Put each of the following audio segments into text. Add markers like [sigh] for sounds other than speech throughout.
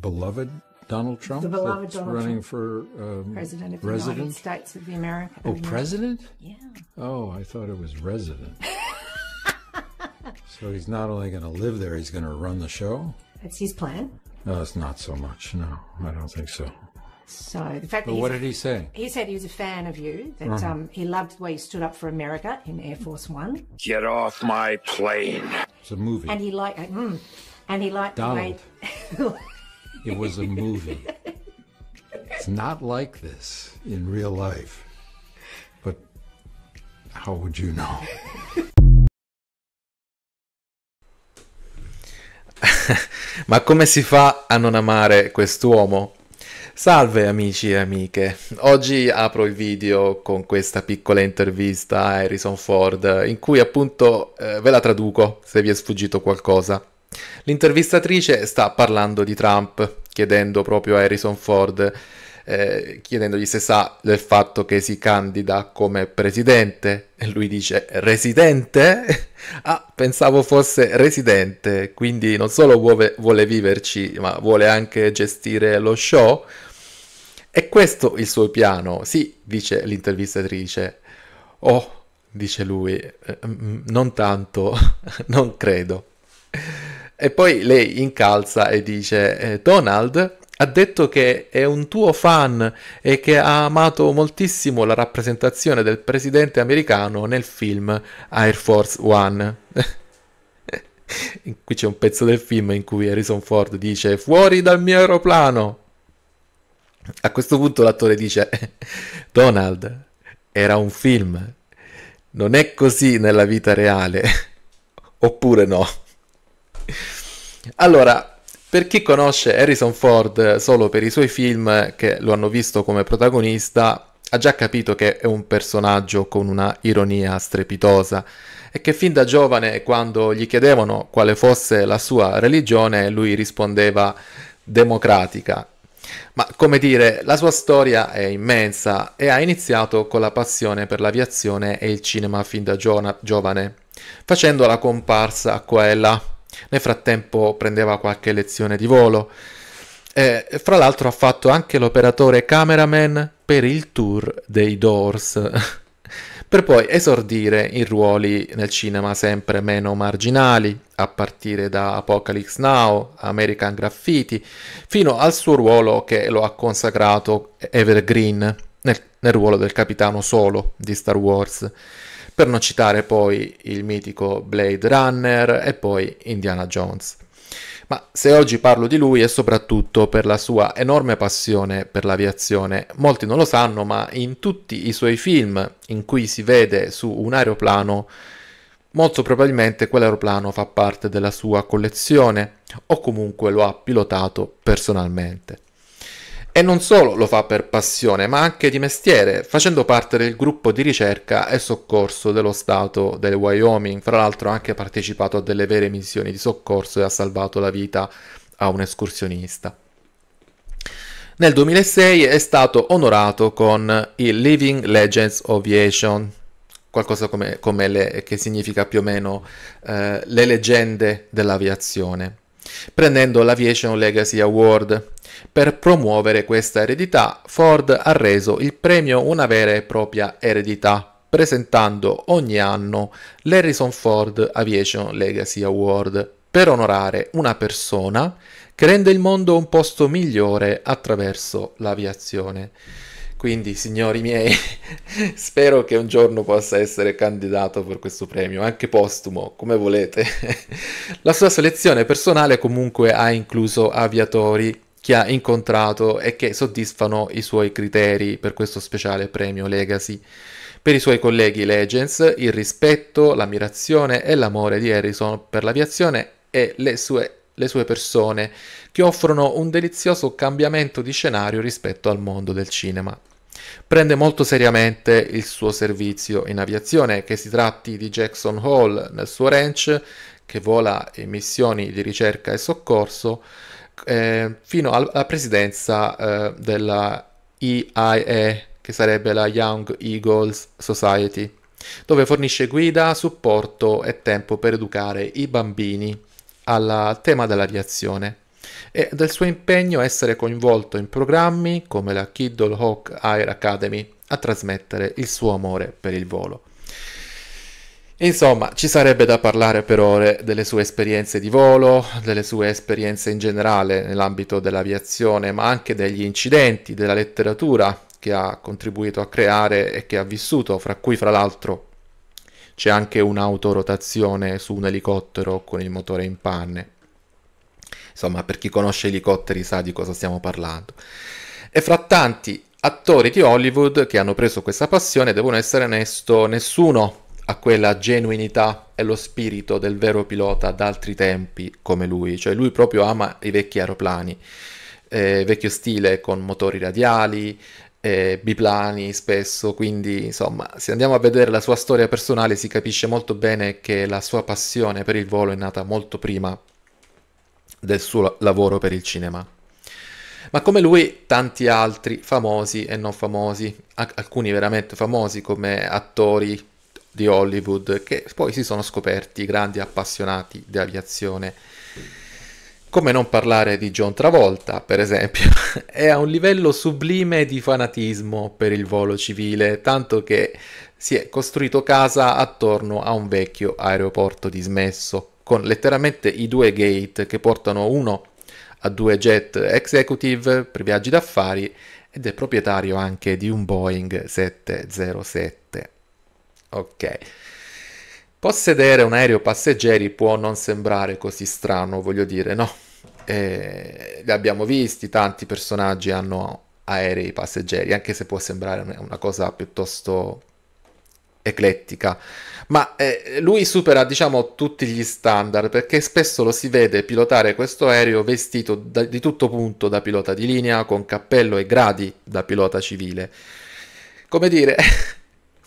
beloved Donald Trump the beloved Donald running Trump. for um, president of the United States of the America. Oh, president? Yeah. Oh, I thought it was resident. [laughs] so he's not only going to live there, he's going to run the show. That's his plan. No, it's not so much. No, I don't think so. So the fact. But that what did he say? He said he was a fan of you. That uh-huh. um, he loved the way you stood up for America in Air Force One. Get off my plane. It's a movie. And he liked. Mm, and he liked Donald. the way. [laughs] It was a movie. [laughs] it's not like this in real life. But how would you know? [laughs] Ma come si fa a non amare quest'uomo? Salve amici e amiche, oggi apro il video con questa piccola intervista a Harrison Ford in cui appunto eh, ve la traduco se vi è sfuggito qualcosa. L'intervistatrice sta parlando di Trump, chiedendo proprio a Harrison Ford, eh, chiedendogli se sa del fatto che si candida come presidente. E lui dice residente? [laughs] ah, pensavo fosse residente, quindi non solo vuole, vuole viverci, ma vuole anche gestire lo show. È questo il suo piano? Sì, dice l'intervistatrice. Oh, dice lui, eh, mm, non tanto, [laughs] non credo. E poi lei incalza e dice, eh, Donald ha detto che è un tuo fan e che ha amato moltissimo la rappresentazione del presidente americano nel film Air Force One. [laughs] Qui c'è un pezzo del film in cui Harrison Ford dice fuori dal mio aeroplano. A questo punto l'attore dice [laughs] Donald, era un film. Non è così nella vita reale. [laughs] Oppure no. Allora, per chi conosce Harrison Ford solo per i suoi film che lo hanno visto come protagonista, ha già capito che è un personaggio con una ironia strepitosa e che fin da giovane quando gli chiedevano quale fosse la sua religione lui rispondeva democratica. Ma come dire, la sua storia è immensa e ha iniziato con la passione per l'aviazione e il cinema fin da giovane, facendo la comparsa a Coella nel frattempo prendeva qualche lezione di volo. E, fra l'altro ha fatto anche l'operatore cameraman per il tour dei Doors, [laughs] per poi esordire in ruoli nel cinema sempre meno marginali, a partire da Apocalypse Now, American Graffiti, fino al suo ruolo che lo ha consacrato Evergreen, nel, nel ruolo del capitano solo di Star Wars per non citare poi il mitico Blade Runner e poi Indiana Jones. Ma se oggi parlo di lui è soprattutto per la sua enorme passione per l'aviazione. Molti non lo sanno, ma in tutti i suoi film in cui si vede su un aeroplano, molto probabilmente quell'aeroplano fa parte della sua collezione o comunque lo ha pilotato personalmente. E non solo lo fa per passione, ma anche di mestiere, facendo parte del gruppo di ricerca e soccorso dello Stato del Wyoming. Fra l'altro ha anche partecipato a delle vere missioni di soccorso e ha salvato la vita a un escursionista. Nel 2006 è stato onorato con il Living Legends of Aviation, qualcosa come, come le, che significa più o meno eh, le leggende dell'aviazione prendendo l'Aviation Legacy Award. Per promuovere questa eredità, Ford ha reso il premio una vera e propria eredità, presentando ogni anno l'Harrison Ford Aviation Legacy Award per onorare una persona che rende il mondo un posto migliore attraverso l'aviazione. Quindi, signori miei, [laughs] spero che un giorno possa essere candidato per questo premio, anche postumo, come volete. [laughs] La sua selezione personale comunque ha incluso aviatori che ha incontrato e che soddisfano i suoi criteri per questo speciale premio Legacy. Per i suoi colleghi Legends, il rispetto, l'ammirazione e l'amore di Harrison per l'aviazione e le sue le sue persone, che offrono un delizioso cambiamento di scenario rispetto al mondo del cinema. Prende molto seriamente il suo servizio in aviazione, che si tratti di Jackson Hall nel suo ranch, che vola in missioni di ricerca e soccorso, eh, fino alla presidenza eh, della EIE, che sarebbe la Young Eagles Society, dove fornisce guida, supporto e tempo per educare i bambini al tema dell'aviazione e del suo impegno a essere coinvolto in programmi come la Kiddle Hawk Air Academy a trasmettere il suo amore per il volo. Insomma, ci sarebbe da parlare per ore delle sue esperienze di volo, delle sue esperienze in generale nell'ambito dell'aviazione, ma anche degli incidenti, della letteratura che ha contribuito a creare e che ha vissuto, fra cui fra l'altro c'è anche un'autorotazione su un elicottero con il motore in panne. Insomma, per chi conosce elicotteri sa di cosa stiamo parlando. E fra tanti attori di Hollywood che hanno preso questa passione, devono essere onesto, nessuno ha quella genuinità e lo spirito del vero pilota d'altri tempi come lui, cioè lui proprio ama i vecchi aeroplani, eh, vecchio stile con motori radiali, eh, biplani spesso, quindi insomma se andiamo a vedere la sua storia personale si capisce molto bene che la sua passione per il volo è nata molto prima del suo lavoro per il cinema. Ma come lui, tanti altri famosi e non famosi, alcuni veramente famosi come attori di Hollywood, che poi si sono scoperti grandi appassionati di aviazione. Come non parlare di John Travolta, per esempio, [laughs] è a un livello sublime di fanatismo per il volo civile, tanto che si è costruito casa attorno a un vecchio aeroporto dismesso con letteralmente i due gate che portano uno a due jet executive per viaggi d'affari ed è proprietario anche di un Boeing 707. Ok. Possedere un aereo passeggeri può non sembrare così strano, voglio dire, no? Eh, li abbiamo visti, tanti personaggi hanno aerei passeggeri, anche se può sembrare una cosa piuttosto eclettica. Ma eh, lui supera, diciamo, tutti gli standard perché spesso lo si vede pilotare questo aereo vestito da, di tutto punto da pilota di linea, con cappello e gradi da pilota civile. Come dire,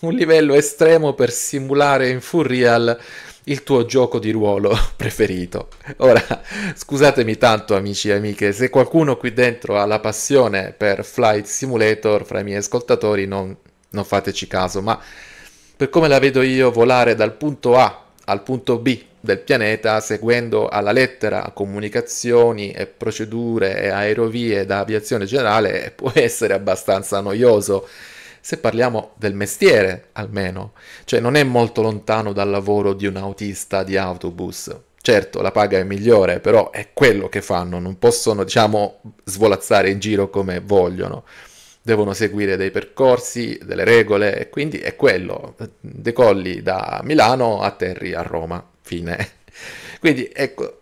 [laughs] un livello estremo per simulare in full real il tuo gioco di ruolo [laughs] preferito. Ora, scusatemi tanto amici e amiche, se qualcuno qui dentro ha la passione per Flight Simulator fra i miei ascoltatori, non, non fateci caso, ma per come la vedo io, volare dal punto A al punto B del pianeta seguendo alla lettera comunicazioni e procedure e aerovie da aviazione generale [laughs] può essere abbastanza noioso se parliamo del mestiere almeno, cioè non è molto lontano dal lavoro di un autista di autobus. Certo, la paga è migliore, però è quello che fanno, non possono, diciamo, svolazzare in giro come vogliono devono seguire dei percorsi, delle regole, e quindi è quello, decolli da Milano, atterri a Roma, fine. [laughs] Quindi ecco,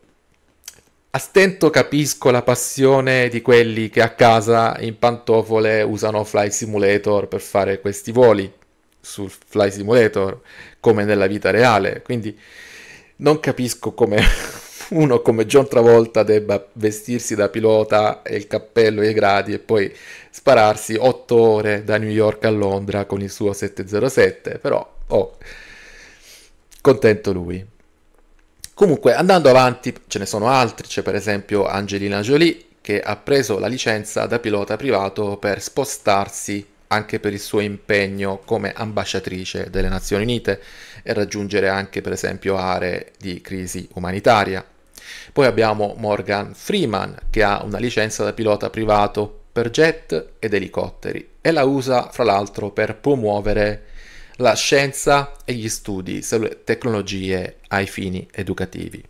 a stento capisco la passione di quelli che a casa in pantofole usano Flight Simulator per fare questi voli sul Flight Simulator, come nella vita reale, quindi non capisco come [laughs] uno come John Travolta debba vestirsi da pilota e il cappello e i gradi e poi spararsi 8 ore da New York a Londra con il suo 707, però oh, contento lui. Comunque andando avanti ce ne sono altri, c'è per esempio Angelina Jolie che ha preso la licenza da pilota privato per spostarsi anche per il suo impegno come ambasciatrice delle Nazioni Unite e raggiungere anche per esempio aree di crisi umanitaria. Poi abbiamo Morgan Freeman che ha una licenza da pilota privato per jet ed elicotteri e la usa fra l'altro per promuovere la scienza e gli studi sulle tecnologie ai fini educativi.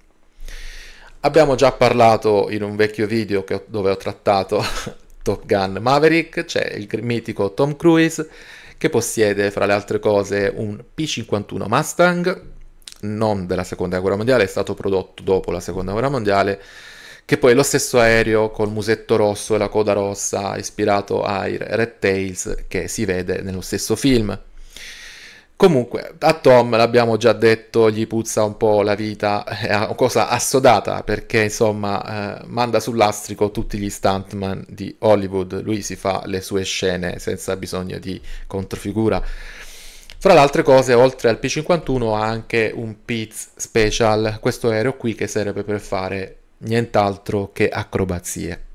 Abbiamo già parlato in un vecchio video ho, dove ho trattato [laughs] Top Gun Maverick, c'è il mitico Tom Cruise che possiede fra le altre cose un P-51 Mustang, non della seconda guerra mondiale, è stato prodotto dopo la seconda guerra mondiale, che poi è lo stesso aereo col musetto rosso e la coda rossa ispirato ai Red Tails che si vede nello stesso film. Comunque, a Tom, l'abbiamo già detto, gli puzza un po' la vita, [laughs] è una cosa assodata perché insomma eh, manda sull'astrico tutti gli stuntman di Hollywood, lui si fa le sue scene senza bisogno di controfigura. Fra le altre cose, oltre al P-51 ha anche un Piz Special, questo aereo qui che serve per fare nient'altro che acrobazie.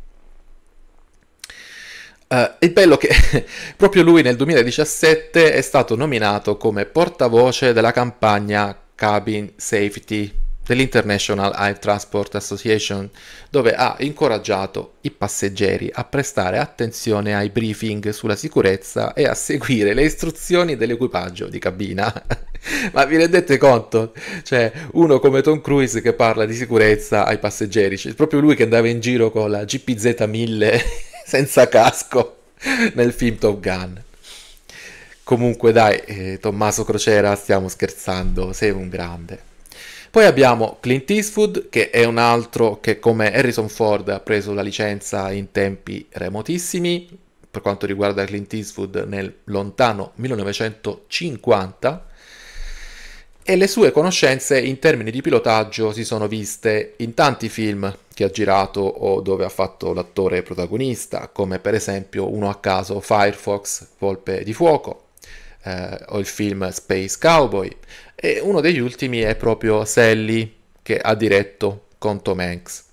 Uh, il bello che [laughs] proprio lui nel 2017 è stato nominato come portavoce della campagna Cabin Safety dell'International Air Transport Association, dove ha incoraggiato i passeggeri a prestare attenzione ai briefing sulla sicurezza e a seguire le istruzioni dell'equipaggio di cabina. [laughs] Ma vi rendete conto? Cioè, uno come Tom Cruise che parla di sicurezza ai passeggeri, cioè, proprio lui che andava in giro con la GPZ 1000 [laughs] senza casco nel film Top Gun. Comunque dai, eh, Tommaso Crociera, stiamo scherzando, sei un grande. Poi abbiamo Clint Eastwood, che è un altro che come Harrison Ford ha preso la licenza in tempi remotissimi, per quanto riguarda Clint Eastwood nel lontano 1950 e le sue conoscenze in termini di pilotaggio si sono viste in tanti film che ha girato o dove ha fatto l'attore protagonista, come per esempio uno a caso Firefox, Volpe di Fuoco, eh, o il film Space Cowboy, e uno degli ultimi è proprio Sally che ha diretto con Tom Hanks.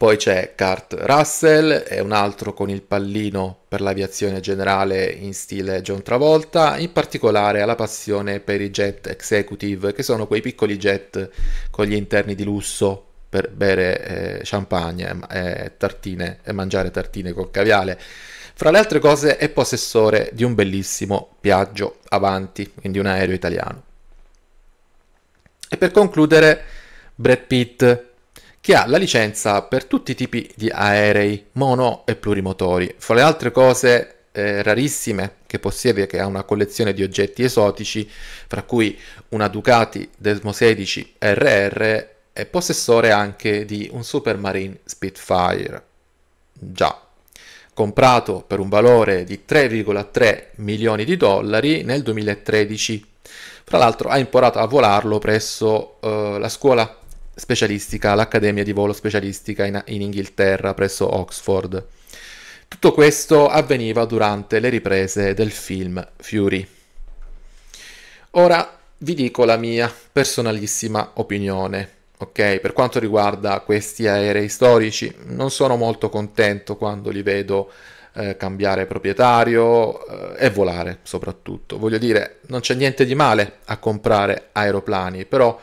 Poi c'è Kurt Russell, è un altro con il pallino per l'aviazione generale in stile John Travolta, in particolare ha la passione per i jet executive, che sono quei piccoli jet con gli interni di lusso per bere eh, champagne eh, tartine, e mangiare tartine col caviale. Fra le altre cose è possessore di un bellissimo Piaggio Avanti, quindi un aereo italiano. E per concludere, Brad Pitt che ha la licenza per tutti i tipi di aerei, mono e plurimotori. Fra le altre cose eh, rarissime che possiede, che ha una collezione di oggetti esotici, fra cui una Ducati Desmo 16 RR, è possessore anche di un Supermarine Spitfire. Già, comprato per un valore di 3,3 milioni di dollari nel 2013. Fra l'altro ha imparato a volarlo presso eh, la scuola specialistica, l'Accademia di Volo Specialistica in, in Inghilterra presso Oxford. Tutto questo avveniva durante le riprese del film Fury. Ora vi dico la mia personalissima opinione. Ok, per quanto riguarda questi aerei storici, non sono molto contento quando li vedo eh, cambiare proprietario eh, e volare soprattutto. Voglio dire, non c'è niente di male a comprare aeroplani, però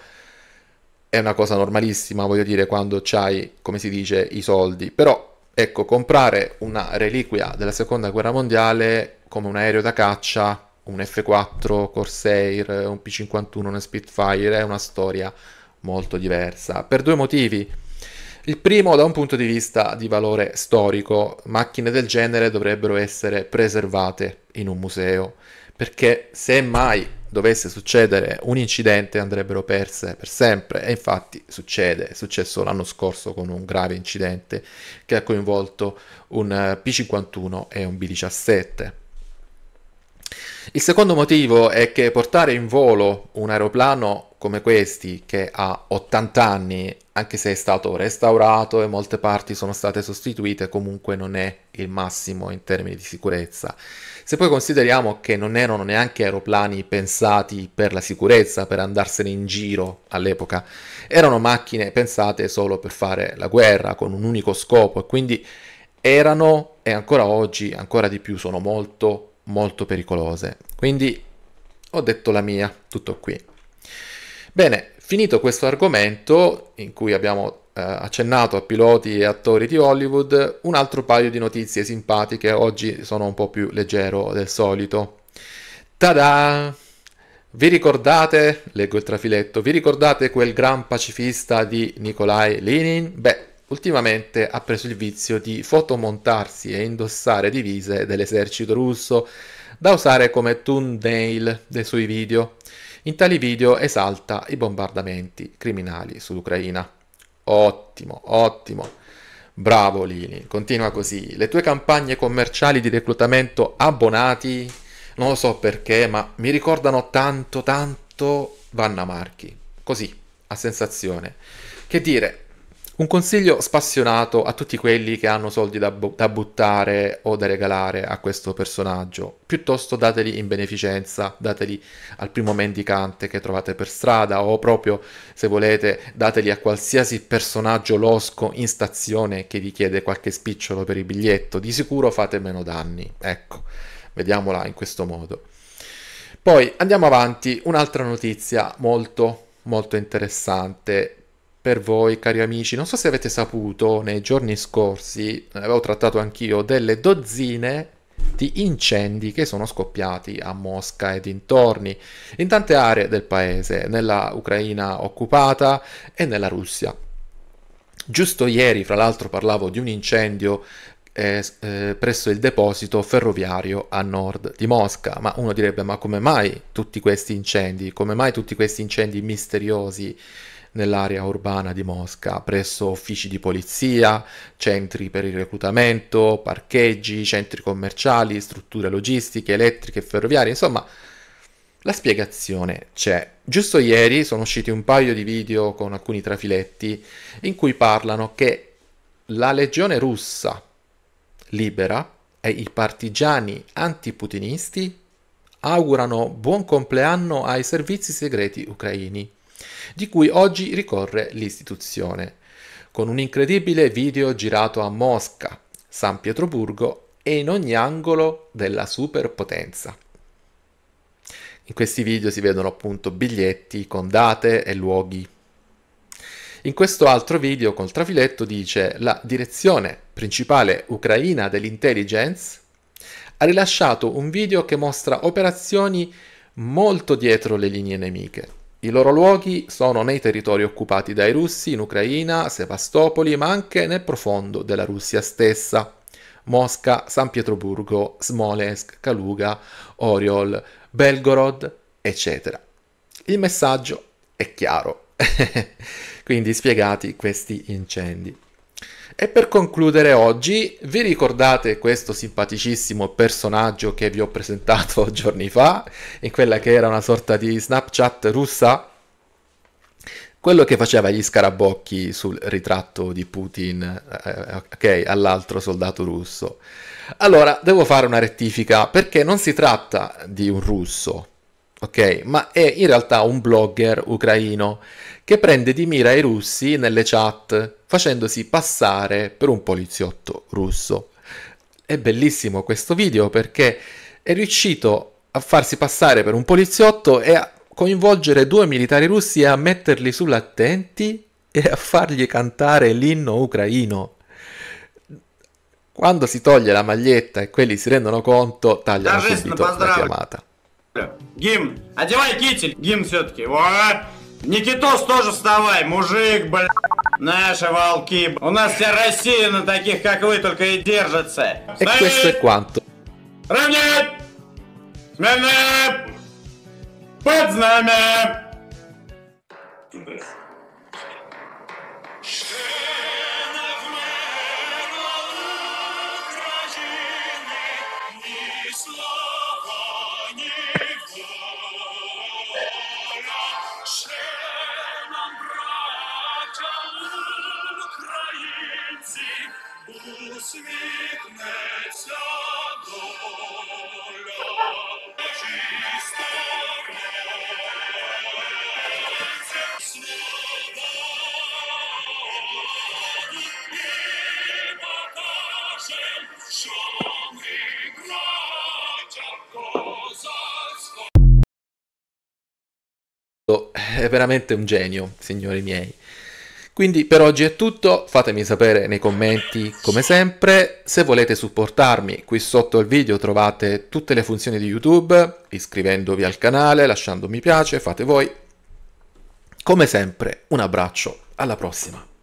è una cosa normalissima, voglio dire, quando hai, come si dice, i soldi. Però, ecco, comprare una reliquia della seconda guerra mondiale come un aereo da caccia, un F4 Corsair, un P51, un Spitfire, è una storia molto diversa. Per due motivi. Il primo da un punto di vista di valore storico, macchine del genere dovrebbero essere preservate in un museo, perché se mai dovesse succedere un incidente andrebbero perse per sempre e infatti succede, è successo l'anno scorso con un grave incidente che ha coinvolto un eh, P51 e un B17. Il secondo motivo è che portare in volo un aeroplano come questi che ha 80 anni, anche se è stato restaurato e molte parti sono state sostituite, comunque non è il massimo in termini di sicurezza. Se poi consideriamo che non erano neanche aeroplani pensati per la sicurezza, per andarsene in giro all'epoca, erano macchine pensate solo per fare la guerra con un unico scopo e quindi erano e ancora oggi, ancora di più, sono molto molto pericolose. Quindi ho detto la mia, tutto qui. Bene, finito questo argomento in cui abbiamo eh, accennato a piloti e attori di Hollywood, un altro paio di notizie simpatiche, oggi sono un po' più leggero del solito. Tada! Vi ricordate, leggo il trafiletto, vi ricordate quel gran pacifista di Nikolai Lenin? Beh, ultimamente ha preso il vizio di fotomontarsi e indossare divise dell'esercito russo da usare come thumbnail dei suoi video. In tali video esalta i bombardamenti criminali sull'Ucraina. Ottimo, ottimo. Bravo Lini, continua così. Le tue campagne commerciali di reclutamento abbonati, non lo so perché, ma mi ricordano tanto, tanto Vanna Marchi. Così, a sensazione. Che dire, un consiglio spassionato a tutti quelli che hanno soldi da, bu- da, buttare o da regalare a questo personaggio. Piuttosto dateli in beneficenza, dateli al primo mendicante che trovate per strada o proprio, se volete, dateli a qualsiasi personaggio losco in stazione che vi chiede qualche spicciolo per il biglietto. Di sicuro fate meno danni. Ecco, vediamola in questo modo. Poi andiamo avanti, un'altra notizia molto molto interessante per voi, cari amici. Non so se avete saputo, nei giorni scorsi eh, avevo trattato anch'io delle dozzine di incendi che sono scoppiati a Mosca e dintorni, in tante aree del paese, nella Ucraina occupata e nella Russia. Giusto ieri, fra l'altro, parlavo di un incendio eh, eh, presso il deposito ferroviario a nord di Mosca, ma uno direbbe ma come mai tutti questi incendi, come mai tutti questi incendi misteriosi? nell'area urbana di Mosca, presso uffici di polizia, centri per il reclutamento, parcheggi, centri commerciali, strutture logistiche, elettriche e ferroviarie, insomma la spiegazione c'è. Giusto ieri sono usciti un paio di video con alcuni trafiletti in cui parlano che la legione russa libera e i partigiani antiputinisti augurano buon compleanno ai servizi segreti ucraini di cui oggi ricorre l'istituzione, con un incredibile video girato a Mosca, San Pietroburgo e in ogni angolo della superpotenza. In questi video si vedono appunto biglietti con date e luoghi. In questo altro video col trafiletto dice la direzione principale ucraina dell'intelligence ha rilasciato un video che mostra operazioni molto dietro le linee nemiche. I loro luoghi sono nei territori occupati dai russi in Ucraina, Sebastopoli, ma anche nel profondo della Russia stessa. Mosca, San Pietroburgo, Smolensk, Kaluga, Oriol, Belgorod, eccetera. Il messaggio è chiaro. [laughs] Quindi spiegati questi incendi. E per concludere oggi, vi ricordate questo simpaticissimo personaggio che vi ho presentato [laughs] giorni fa, in quella che era una sorta di Snapchat russa? Quello che faceva gli scarabocchi sul ritratto di Putin, eh, eh, ok, all'altro soldato russo. Allora, devo fare una rettifica, perché non si tratta di un russo, ok, ma è in realtà un blogger ucraino che prende di mira i russi nelle chat, facendosi passare per un poliziotto russo. È bellissimo questo video perché è riuscito a farsi passare per un poliziotto e a coinvolgere due militari russi e a metterli sull'attenti e a fargli cantare l'inno ucraino. Quando si toglie la maglietta e quelli si rendono conto, tagliano subito la chiamata. Гимн! Одевай китель! Гимн все-таки! Вот! Никитос, тоже вставай, мужик, блядь. Наши волки. У нас вся Россия на таких, как вы, только и держится. E questo è quanto. Равнять! Смирно! Под знамя! È veramente un genio, signori miei. Quindi per oggi è tutto, fatemi sapere nei commenti come sempre, se volete supportarmi qui sotto al video trovate tutte le funzioni di YouTube, iscrivendovi al canale, lasciando mi piace, fate voi, come sempre, un abbraccio, alla prossima!